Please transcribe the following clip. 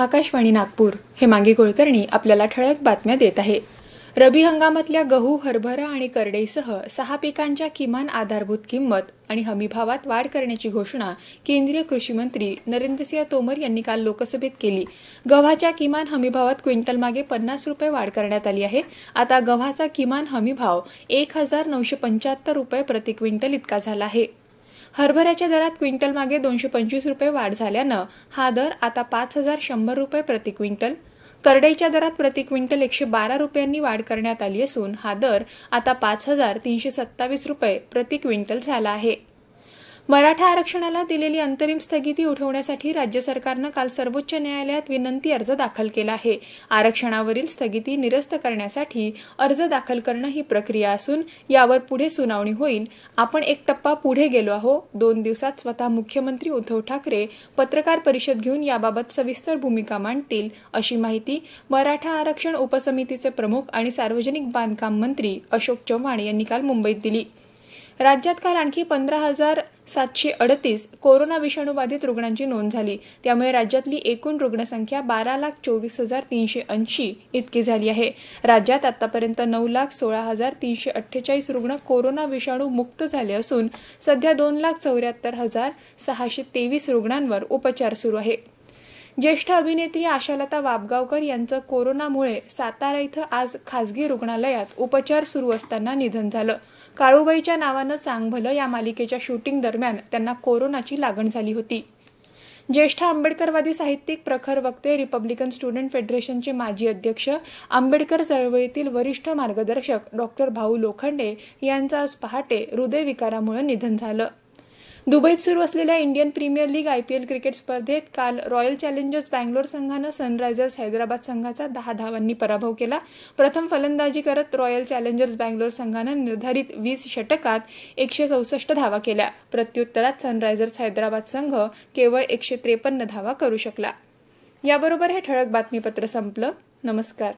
आकाशवाणी नागपूर हे मांगी कुलकर्णी आपल्याला ठळक बातम्या देत आहे रबी हंगामातल्या गहू हरभरा आणि करडईसह सहा पिकांच्या किमान आधारभूत किंमत आणि हमीभावात वाढ करण्याची घोषणा केंद्रीय कृषी मंत्री नरेंद्रसिंह तोमर यांनी काल लोकसभेत केली गव्हाच्या किमान हमीभावात क्विंटलमागे पन्नास रुपये वाढ करण्यात आली आहे आता गव्हाचा किमान हमीभाव एक हजार नऊशे पंच्याहत्तर रुपये प्रति क्विंटल इतका झाला आहे हरभऱ्याच्या दरात क्विंटल मागे दोनशे पंचवीस रुपये वाढ झाल्यानं हा दर आता पाच हजार शंभर रुपये प्रति क्विंटल करडईच्या दरात प्रति क्विंटल एकशे बारा रुपयांनी वाढ करण्यात आली असून हा दर आता पाच हजार तीनशे सत्तावीस रुपये प्रति क्विंटल झाला आहे मराठा आरक्षणाला दिलेली अंतरिम स्थगिती उठवण्यासाठी राज्य सरकारनं काल सर्वोच्च न्यायालयात विनंती अर्ज दाखल केला आहे आरक्षणावरील स्थगिती निरस्त करण्यासाठी अर्ज दाखल करणं ही प्रक्रिया असून यावर पुढे सुनावणी होईल आपण एक टप्पा पुढे गेलो आहो दोन दिवसात स्वतः मुख्यमंत्री उद्धव ठाकरे पत्रकार परिषद घेऊन याबाबत सविस्तर भूमिका मांडतील अशी माहिती मराठा आरक्षण उपसमितीचे प्रमुख आणि सार्वजनिक बांधकाम मंत्री अशोक चव्हाण यांनी काल मुंबईत दिली राज्यात काल आणखी पंधरा हजार सातशे अडतीस कोरोना विषाणूबाधित रुग्णांची नोंद झाली त्यामुळे राज्यातली एकूण रुग्णसंख्या बारा लाख चोवीस हजार तीनशे ऐंशी इतकी झाली आहे राज्यात आतापर्यंत नऊ लाख सोळा हजार तीनशे अठ्ठेचाळीस रुग्ण कोरोना विषाणू मुक्त झाले असून सध्या दोन लाख चौऱ्याहत्तर हजार सहाशे तेवीस रुग्णांवर उपचार सुरू आहे ज्येष्ठ अभिनेत्री आशालता वाबगावकर यांचं कोरोनामुळे सातारा इथं आज खासगी रुग्णालयात उपचार सुरू असताना निधन झालं काळूबाईच्या नावानं चांगभलं या मालिकेच्या शूटिंग दरम्यान त्यांना कोरोनाची लागण झाली होती ज्येष्ठ आंबेडकरवादी साहित्यिक प्रखर वक्ते रिपब्लिकन स्टुडंट फेडरेशनचे माजी अध्यक्ष आंबेडकर चळवळीतील वरिष्ठ मार्गदर्शक डॉक्टर भाऊ लोखंडे यांचं आज पहाटे हृदयविकारामुळे निधन झालं दुबईत सुरू असलेल्या Indian premier league IPL cricket स्पर्धेत काल रॉयल चॅलेंजर्स बँगलोर संघानं सनरायझर्स हैदराबाद संघाचा दहा धावांनी पराभव केला प्रथम फलंदाजी करत रॉयल चॅलेंजर्स बँगलोर संघानं निर्धारित वीस षटकात एकशे चौसष्ट धावा केल्या प्रत्युत्तरात सनरायझर्स हैदराबाद संघ केवळ एकशे त्रेपन्न धावा करू शकला याबरोबर हे ठळक बातमीपत्र संपलं नमस्कार